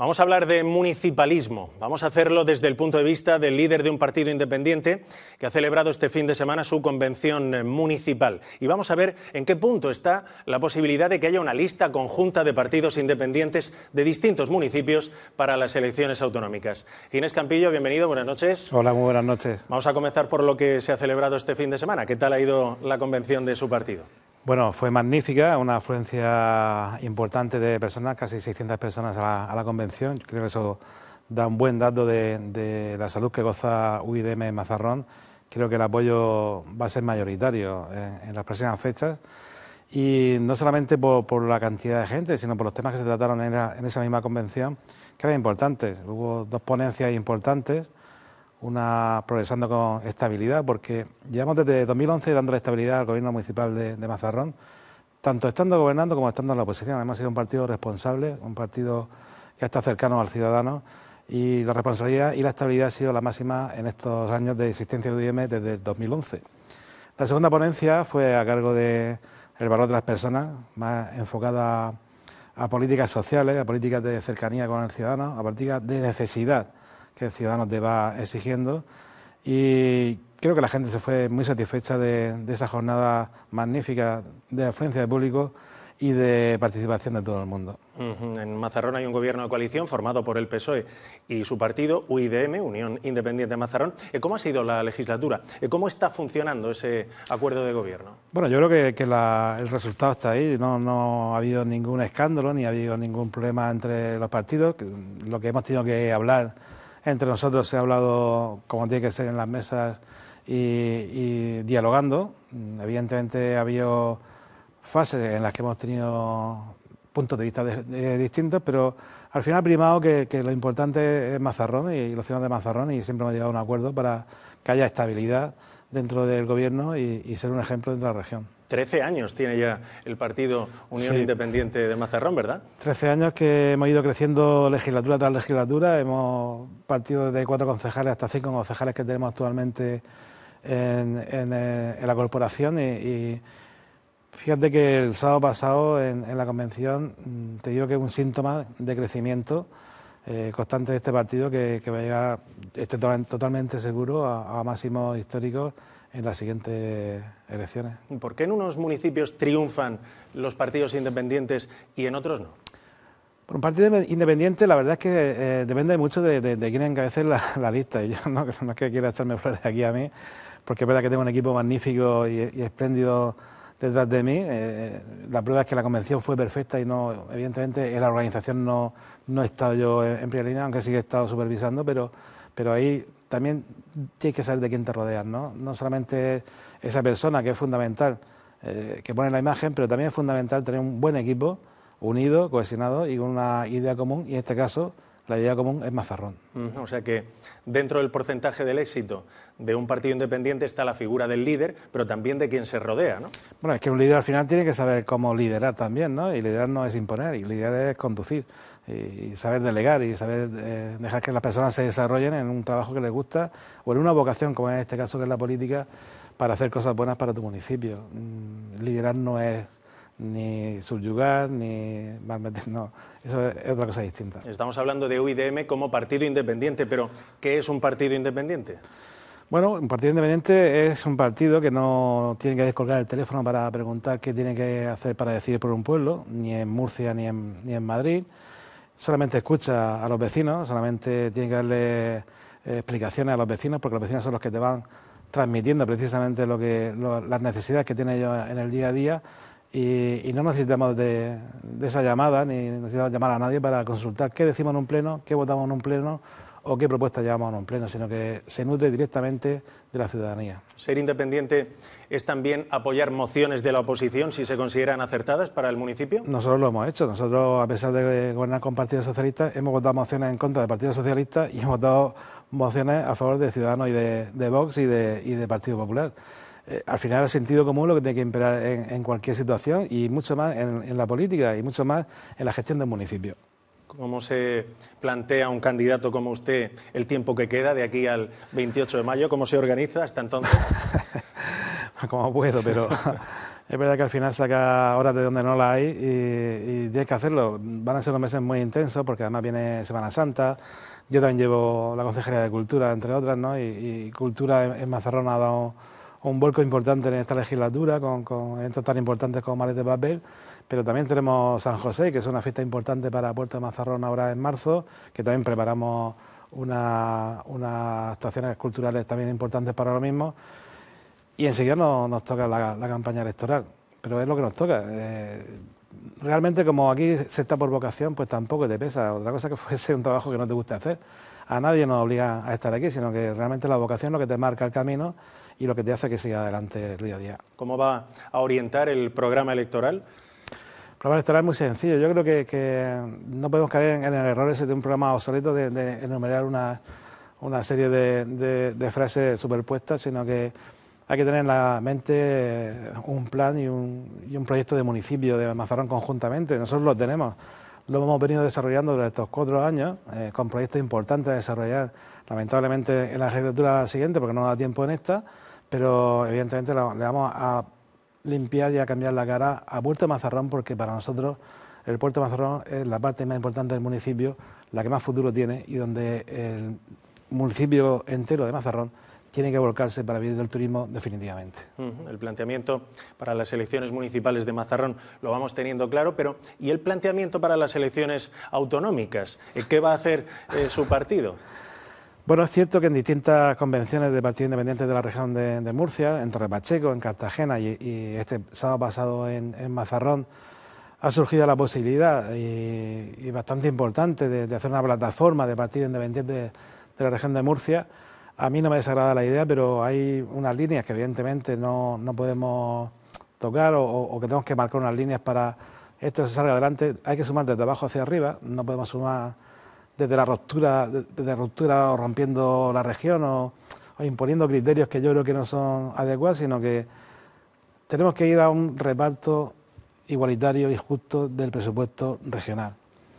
Vamos a hablar de municipalismo. Vamos a hacerlo desde el punto de vista del líder de un partido independiente que ha celebrado este fin de semana su convención eh, municipal. Y vamos a ver en qué punto está la posibilidad de que haya una lista conjunta de partidos independientes de distintos municipios para las elecciones autonómicas. Ginés Campillo, bienvenido, buenas noches. Hola, muy buenas noches. Vamos a comenzar por lo que se ha celebrado este fin de semana. ¿Qué tal ha ido la convención de su partido? Bueno, fue magnífica, una afluencia importante de personas, casi 600 personas a la, convención. creo que eso da un buen dato de, la salud que goza UIDM Mazarrón. Creo que el apoyo va a ser mayoritario en, las próximas fechas. Y no solamente por, la cantidad de gente, sino por los temas que se trataron en, en esa misma convención, que eran importantes. Hubo dos ponencias importantes una progresando con estabilidad, porque llevamos desde 2011 dando la estabilidad al gobierno municipal de, Mazarrón, tanto estando gobernando como estando en la oposición. Además, ha sido un partido responsable, un partido que ha estado cercano al ciudadano y la responsabilidad y la estabilidad ha sido la máxima en estos años de existencia de UDM desde 2011. La segunda ponencia fue a cargo de El valor de las personas, más enfocada a políticas sociales, a políticas de cercanía con el ciudadano, a políticas de necesidad que el te va exigiendo. Y creo que la gente se fue muy satisfecha de, esa jornada magnífica de afluencia de público y de participación de todo el mundo. En Mazarrón hay un gobierno de coalición formado por el PSOE y su partido, UIDM, Unión Independiente de Mazarrón. Eh, ¿Cómo ha sido la legislatura? Eh, ¿Cómo está funcionando ese acuerdo de gobierno? Bueno, yo creo que, el resultado está ahí. No, no, ha habido ningún escándalo ni ha habido ningún problema entre los partidos. Lo que hemos tenido que hablar entre nosotros se ha hablado como tiene que ser en las mesas y, dialogando. Evidentemente ha habido fases en las que hemos tenido puntos de vista distintos, pero al final primado que, lo importante es Mazarrón y, los ciudadanos de Mazarrón y siempre hemos llegado a un acuerdo para que haya estabilidad dentro del gobierno y ser un ejemplo dentro de la región. Trece años tiene ya el partido Unión Independiente de Mazarrón, ¿verdad? Trece años que hemos ido creciendo legislatura tras legislatura. Hemos partido de cuatro concejales hasta cinco concejales que tenemos actualmente en, eh, la corporación. Y, fíjate que el sábado pasado en, la convención mm, te digo que es un síntoma de crecimiento eh, constante de este partido que, va a llegar, estoy totalmente seguro, a, a máximos históricos en las siguientes elecciones. ¿Por qué en unos municipios triunfan los partidos independientes y en otros no? Por un partido independiente, la verdad es que eh, depende mucho de, de, quién encabece la, lista. Y yo no, no, es que quiera echarme flores aquí a mí, porque es verdad que tengo un equipo magnífico y, espléndido detrás de mí. Eh, eh, la prueba es que la convención fue perfecta y no, evidentemente, en la organización no, he estado yo en, primera línea, aunque sí que he estado supervisando, pero, pero ahí también tienes que saber de quién te rodeas, ¿no? No solamente esa persona que es fundamental, eh, que pone la imagen, pero también es fundamental tener un buen equipo unido, cohesionado y con una idea común, y en este caso la idea común es Mazarrón. O sea que dentro del porcentaje del éxito de un partido independiente está la figura del líder, pero también de quien se rodea, ¿no? Bueno, es que un líder al final tiene que saber cómo liderar también, ¿no? Y liderar no es imponer, y liderar es conducir, y saber delegar, y saber eh, dejar que las personas se desarrollen en un trabajo que les gusta, o en una vocación, como en este caso que es la política, para hacer cosas buenas para tu municipio. Mm, liderar no es ni subyugar, ni no, eso es otra cosa distinta. Estamos hablando de UIDM como partido independiente, pero ¿qué es un partido independiente? Bueno, un partido independiente es un partido que no tiene que descolgar el teléfono para preguntar qué tiene que hacer para decidir por un pueblo, ni en Murcia ni en, Madrid. Solamente escucha a los vecinos, solamente tiene que darle eh, explicaciones a los vecinos, porque los vecinos son los que te van transmitiendo precisamente lo que, las necesidades que tienen ellos en el día a día y, no necesitamos de, esa llamada, ni necesitamos llamar a nadie para consultar qué decimos en un pleno, qué votamos en un pleno o qué propuesta llevamos en un pleno, sino que se nutre directamente de la ciudadanía. Ser independiente es también apoyar mociones de la oposición si se consideran acertadas para el municipio? Nosotros lo hemos hecho. Nosotros, a pesar de gobernar con Partido Socialista, hemos votado mociones en contra del Partido Socialista y hemos votado mociones a favor de Ciudadanos y de, Vox y de Partido Popular al final el sentido común lo que tiene que imperar en, cualquier situación y mucho más en, la política y mucho más en la gestión del municipio. ¿Cómo se plantea un candidato como usted el tiempo que queda de aquí al 28 de mayo? ¿Cómo se organiza hasta entonces? como puedo, pero es verdad que al final saca horas de donde no la hay y, y tienes que hacerlo. Van a ser unos meses muy intensos porque además viene Semana Santa. Yo también llevo la Consejería de Cultura, entre otras, ¿no? Y, Cultura en, en Mazarrón ha un vuelco importante en esta legislatura, con, eventos tan importantes como Mares de Papel, pero también tenemos San José, que es una fiesta importante para Puerto de Mazarrón ahora en marzo, que también preparamos unas actuaciones culturales también importantes para lo mismo. Y enseguida nos toca la, campaña electoral, pero es lo que nos toca. Eh, realmente como aquí se está por vocación, pues tampoco te pesa. Otra cosa que fuese un trabajo que no te guste hacer a nadie nos obliga a estar aquí, sino que realmente la vocación es lo que te marca el camino y lo que te hace que siga adelante el día a día. ¿Cómo va a orientar el programa electoral? El programa electoral es muy sencillo. Yo creo que, no podemos caer en, el error ese de un programa obsoleto de, enumerar una, serie de, frases superpuestas, sino que hay que tener en la mente eh, un plan y un, y un proyecto de municipio de Mazarrón conjuntamente. Nosotros lo tenemos lo hemos venido desarrollando durante estos cuatro años, eh, con proyectos importantes a desarrollar, lamentablemente en la legislatura siguiente, porque no da tiempo en esta, pero evidentemente le vamos a limpiar y a cambiar la cara a Puerto Mazarrón, porque para nosotros el Puerto Mazarrón es la parte más importante del municipio, la que más futuro tiene y donde el municipio entero de Mazarrón tiene que volcarse para vivir del turismo definitivamente. El planteamiento para las elecciones municipales de Mazarrón lo vamos teniendo claro, pero ¿y el planteamiento para las elecciones autonómicas? Eh, ¿Qué va a hacer eh, su partido? Bueno, es cierto que en distintas convenciones de Partido independientes de la región de, Murcia, en Torrepacheco, en Cartagena y, este sábado pasado en, Mazarrón, ha surgido la posibilidad y, bastante importante de, hacer una plataforma de partido independiente de la región de Murcia a mí no me desagrada la idea, pero hay unas líneas que evidentemente no, podemos tocar o, que tenemos que marcar unas líneas para esto se salga adelante. Hay que sumar desde abajo hacia arriba, no podemos sumar desde la ruptura, desde ruptura o rompiendo la región o, o imponiendo criterios que yo creo que no son adecuados, sino que tenemos que ir a un reparto igualitario y justo del presupuesto regional.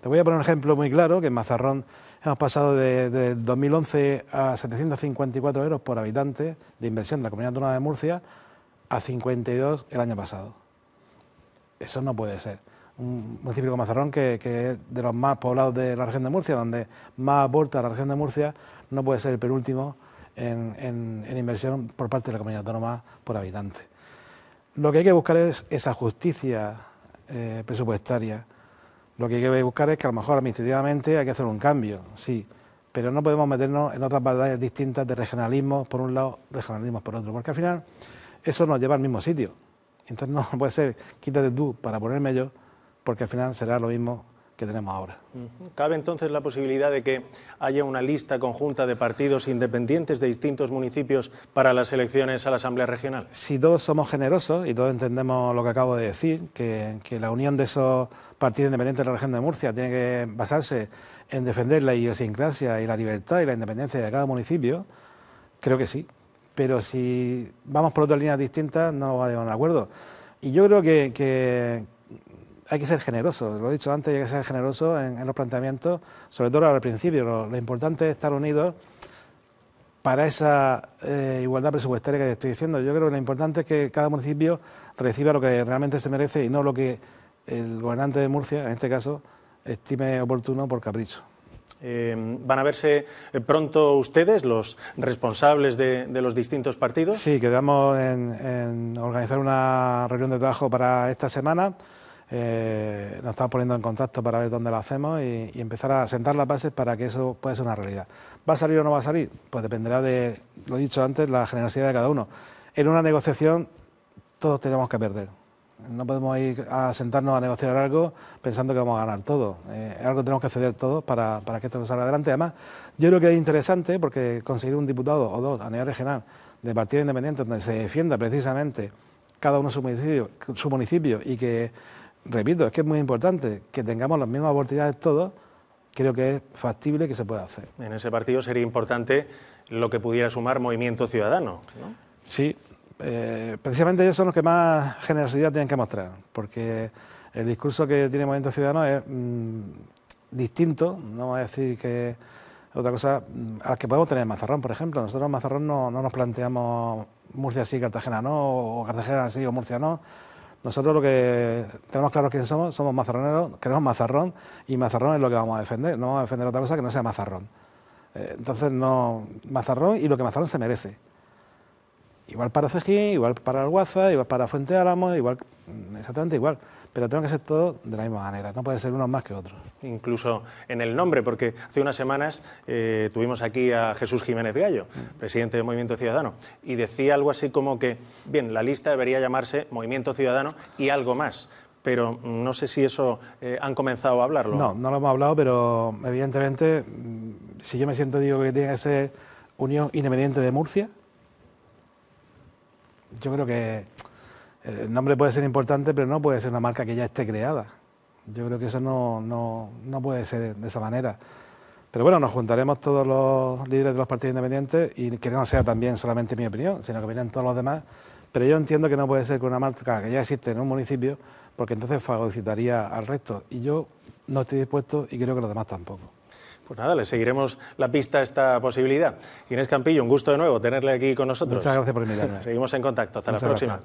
Te voy a poner un ejemplo muy claro, que en Mazarrón Hemos pasado de, del 2011 a 754 euros por habitante de inversión de la Comunidad Autónoma de Murcia a 52 el año pasado. Eso no puede ser. Un municipio como Mazarrón, que, es de los más poblados de la región de Murcia, donde más aporta la región de Murcia, no puede ser el penúltimo en, en, inversión por parte de la Comunidad Autónoma por habitante. Lo que hay que buscar es esa justicia eh, presupuestaria lo que hay que buscar es que a lo mejor administrativamente hay que hacer un cambio, sí, pero no podemos meternos en otras batallas distintas de regionalismo por un lado, regionalismo por otro, porque al final eso nos lleva al mismo sitio. Entonces no puede ser quítate tú para ponerme yo, porque al final será lo mismo que tenemos ahora. ¿Cabe entonces la posibilidad de que haya una lista conjunta de partidos independientes de distintos municipios para las elecciones a la Asamblea Regional? Si todos somos generosos y todos entendemos lo que acabo de decir, que, la unión de esos partidos independientes de la región de Murcia tiene que basarse en defender la idiosincrasia y la libertad y la independencia de cada municipio, creo que sí. Pero si vamos por otras líneas distintas, no va a llegar a un acuerdo. Y yo creo que, hay que ser generoso, lo he dicho antes, hay que ser generoso en, los planteamientos, sobre todo al principio. Lo, importante es estar unidos para esa eh, igualdad presupuestaria que estoy diciendo. Yo creo que lo importante es que cada municipio reciba lo que realmente se merece y no lo que el gobernante de Murcia, en este caso, estime oportuno por capricho. Em, ¿Van a verse eh, pronto ustedes, los responsables de, los distintos partidos? Sí, quedamos en, en organizar una reunión de trabajo para esta semana. Eh, nos estamos poniendo en contacto para ver dónde lo hacemos y, empezar a sentar las bases para que eso pueda ser una realidad. ¿Va a salir o no va a salir? Pues dependerá de, lo he dicho antes, la generosidad de cada uno. En una negociación todos tenemos que perder. No podemos ir a sentarnos a negociar algo pensando que vamos a ganar todo. Eh, es algo tenemos que ceder todos para, que esto salga adelante. Además, yo creo que es interesante porque conseguir un diputado o dos a nivel regional de partido independiente donde se defienda precisamente cada uno su municipio, su municipio y que repito, es que es muy importante que tengamos las mismas oportunidades todos, creo que es factible que se pueda hacer. En ese partido sería importante lo que pudiera sumar Movimiento Ciudadano, ¿no? Sí, eh, precisamente ellos son los que más generosidad tienen que mostrar, porque el discurso que tiene Movimiento Ciudadano es mm, distinto, no voy a decir que otra cosa mm, a que podemos tener en Mazarrón, por ejemplo. Nosotros en Mazarrón no, no nos planteamos Murcia sí, Cartagena no, o Cartagena sí o Murcia no nosotros lo que tenemos claro es que somos, somos mazarroneros, queremos mazarrón y mazarrón es lo que vamos a defender, no vamos a defender otra cosa que no sea mazarrón. Eh, entonces, no, mazarrón y lo que mazarrón se merece. Igual para Cejín, igual para Alguaza, igual para Fuente Álamo, igual, mm, exactamente igual. Pero tengo que ser todo de la misma manera, no puede ser uno más que otro. Incluso en el nombre, porque hace unas semanas eh, tuvimos aquí a Jesús Jiménez Gallo, mm. presidente del Movimiento Ciudadano, y decía algo así como que, bien, la lista debería llamarse Movimiento Ciudadano y algo más pero no sé si eso eh, han comenzado a hablarlo. No, no lo hemos hablado, pero evidentemente, mm, si yo me siento, digo que tiene que ser Unión Independiente de Murcia, yo creo que el nombre puede ser importante, pero no puede ser una marca que ya esté creada. Yo creo que eso no, puede ser de esa manera. Pero bueno, nos juntaremos todos los líderes de los partidos independientes y que no sea también solamente mi opinión, sino que vienen todos los demás. Pero yo entiendo que no puede ser que una marca que ya existe en un municipio, porque entonces fagocitaría al resto. Y yo no estoy dispuesto y creo que los demás tampoco. Pues nada, le seguiremos la pista a esta posibilidad. Inés Campillo, un gusto de nuevo tenerle aquí con nosotros. Muchas gracias por invitarme. Seguimos en contacto. Hasta la próxima.